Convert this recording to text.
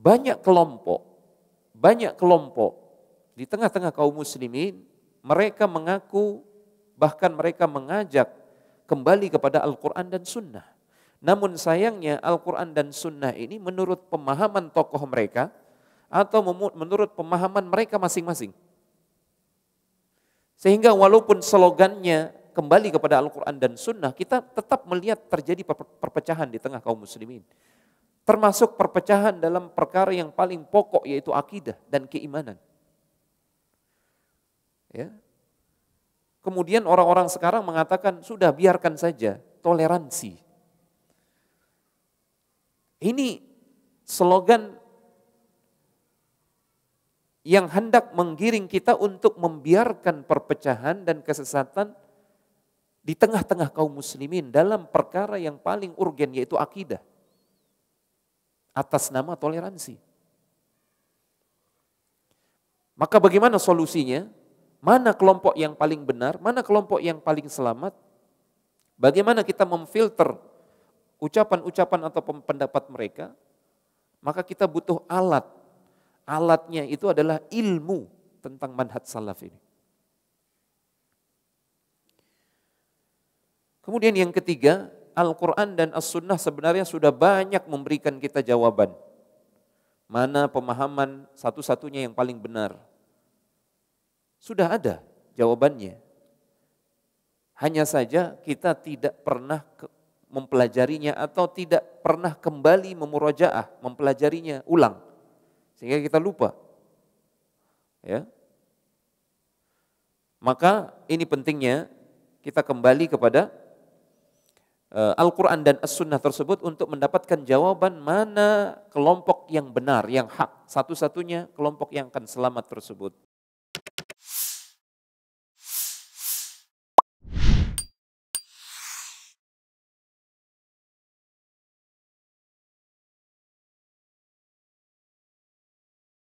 banyak kelompok, banyak kelompok di tengah-tengah kaum muslimin, mereka mengaku bahkan mereka mengajak kembali kepada Al-Quran dan Sunnah. Namun sayangnya Al-Quran dan Sunnah ini menurut pemahaman tokoh mereka atau menurut pemahaman mereka masing-masing. Sehingga walaupun slogannya kembali kepada Al-Quran dan Sunnah, kita tetap melihat terjadi perpecahan di tengah kaum muslimin termasuk perpecahan dalam perkara yang paling pokok yaitu akidah dan keimanan. Ya. Kemudian orang-orang sekarang mengatakan sudah biarkan saja toleransi. Ini slogan yang hendak menggiring kita untuk membiarkan perpecahan dan kesesatan di tengah-tengah kaum muslimin dalam perkara yang paling urgen yaitu akidah atas nama toleransi. Maka bagaimana solusinya? Mana kelompok yang paling benar? Mana kelompok yang paling selamat? Bagaimana kita memfilter ucapan-ucapan atau pendapat mereka? Maka kita butuh alat. Alatnya itu adalah ilmu tentang manhaj salaf ini. Kemudian yang ketiga, Al-Quran dan As-Sunnah sebenarnya sudah banyak memberikan kita jawaban. Mana pemahaman satu-satunya yang paling benar. Sudah ada jawabannya. Hanya saja kita tidak pernah mempelajarinya atau tidak pernah kembali memurajaah, mempelajarinya ulang. Sehingga kita lupa. Ya. Maka ini pentingnya kita kembali kepada Eh, Al-Quran dan As-Sunnah tersebut untuk mendapatkan jawaban mana kelompok yang benar, yang hak. Satu-satunya kelompok yang akan selamat tersebut.